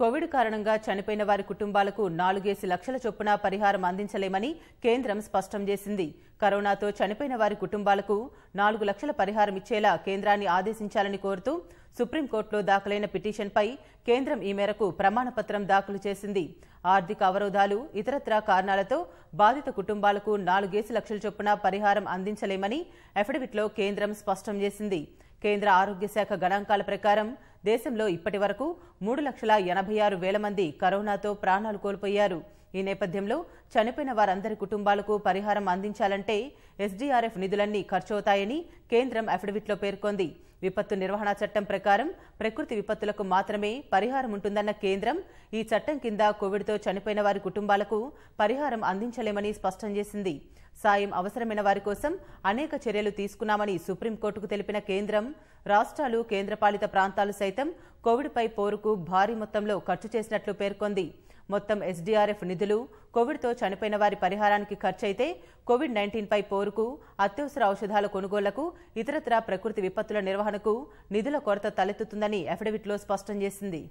Covid కారణంగా చనిపోయిన వారి కుటుంబాలకు నాలుగేసి లక్షల చొప్పున పరిహారం అందించలేమని కేంద్రం స్పష్టం చేసింది కరోనాతో చనిపోయిన వారి కుటుంబాలకు నాలుగు లక్షల పరిహారం ఇచ్చేలా కేంద్రాన్ని ఆదేశించాలని కోరుతూ సుప్రీంకోర్టులో దాఖలైన పిటిషన్పై కేంద్రం ఈ మేరకు ప్రమాణపత్రం దాఖలు చేసింది ఆర్థిక అవరోధాలు ఇతరత్రా కారణాలతో బాధిత కుటుంబాలకు నాలుగేసి లక్షల చొప్పున పరిహారం అందించలేమని అఫిడవిట్లో కేంద్రం స్పష్టం చేసింది కేంద్ర ఆరోగ్య శాఖ గణాంకాల ప్రకారం దేశంలో ఇప్పటి వరకు మూడు లక్షల ఎనభై ఆరు వేల మంది కరోనాతో ప్రాణాలు కోల్పోయారు ఈ నేపథ్యంలో చనిపోయిన వారందరి కుటుంబాలకు పరిహారం అందించాలంటే ఎస్డీఆర్ఎఫ్ నిధులన్నీ ఖర్చవుతాయని కేంద్రం అఫిడవిట్లో పేర్కొంది విపత్తు నిర్వహణ చట్టం ప్రకారం ప్రకృతి విపత్తులకు మాత్రమే పరిహారం ఉంటుందన్న కేంద్రం ఈ చట్టం కింద కోవిడ్తో చనిపోయిన వారి కుటుంబాలకు పరిహారం అందించలేమని స్పష్టం చేసింది సాయం అవసరమైన వారి కోసం అనేక చర్యలు తీసుకున్నామని సుప్రీంకోర్టుకు తెలిపిన కేంద్రం రాష్ట్రాలు కేంద్రపాలిత ప్రాంతాలు సైతం కోవిడ్పై పోరుకు భారీ మొత్తంలో ఖర్చు చేసినట్లు పేర్కొంది మొత్తం ఎస్డీఆర్ఎఫ్ నిధులు కోవిడ్తో చనిపోయిన వారి పరిహారానికి ఖర్చయితే కోవిడ్ నైన్టీన్పై పోరుకు అత్యవసర ఔషధాల కొనుగోళ్లకు ఇతరత్ర ప్రకృతి విపత్తుల నిర్వహణకు నిధుల కొరత తలెత్తుతుందని అఫిడవిట్లో స్పష్టం చేసింది